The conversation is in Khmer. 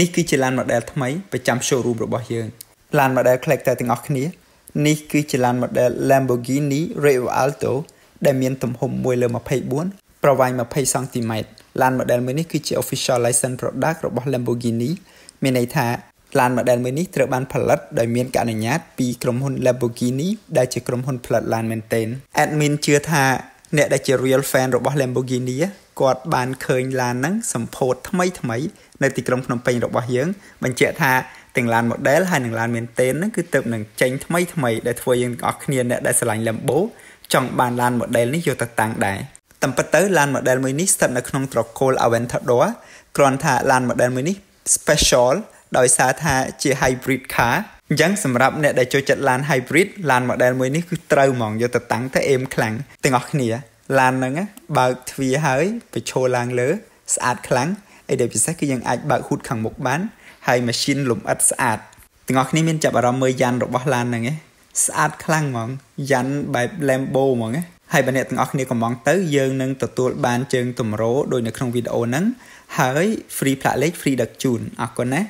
នេះគឺជាឡាន model ថ្មីប្រចាំ showroom របស់យើងឡាន model collector ទាំងអស់គ្នានេះគឺជាឡាន model Lamborghini Revuelto ដែលមានទំហំ1លើ24ប្រវែង20សង់ទីម៉ែត្រឡាន model មួយនេះគឺជា official license product របស់ Lamborghini មានន័យថាឡាន model មួយនេះត្រូវបានផលិតដោយមានការអនុញ្ញាតពីក្រុមហ៊ុន Lamborghini ដែលជាក្រុមហ៊ុនផលិតឡានមែនទែន admin ជឿថាអ្នកដែលជា real fan របស់ Lamborghini គាត់បានឃើញឡានហ្នឹងសម្ពោធថ្មីថ្មីនៅទីក្រុងភ្នំពេញរបស់យើងបញ្ជាក់ថាទាំងឡាន model ហើយនិងឡាន maintain ហ្នឹងគឺទៅនឹងចេញថ្មីថ្មីដែលធ្វើយើងទាំងអស់គ្នាអ្នកដែលស្រឡាញ់ Lambo ចង់បានឡាន model នេះយកទៅតាំងដែរតាមពិតទៅឡាន model មួយនេះស្ថិតនៅក្នុងត្រកូល Aventador គ្រាន់ថាឡាន model មួយនេះ special ដោយសារថាជា hybrid car អញ្ចឹងសម្រាប់អ្នកដែលចូលចិត្តឡាន hybrid ឡាន model មួយនេះគឺត្រូវហ្មងយកទៅតាំងទៅអេមខ្លាំងទាំងអស់គ្នាឡានហ្នឹងបើកទ្វារហើយបញ្ឈរឡើងលើ ស្អាតខ្លាំងអីដែលពិសេសគឺយើងអាចបើកហ៊ូតខាងមុខបានហើយម៉ាស៊ីនលំអិតស្អាតទាំងអស់គ្នាមានចាប់អារម្មណ៍មើលយ៉ាន់របស់ឡានហ្នឹងឯងស្អាតខ្លាំងហ្មងយ៉ាន់បែប Lambo ហ្មងឯងហើយបើអ្នកទាំងអស់គ្នាកំងទៅ យើងនឹងទទួលបានជើងតម្រោដោយនៅក្នុងវីដេអូហ្នឹងហើយ free plug leg free duck ជូនអរគុណណា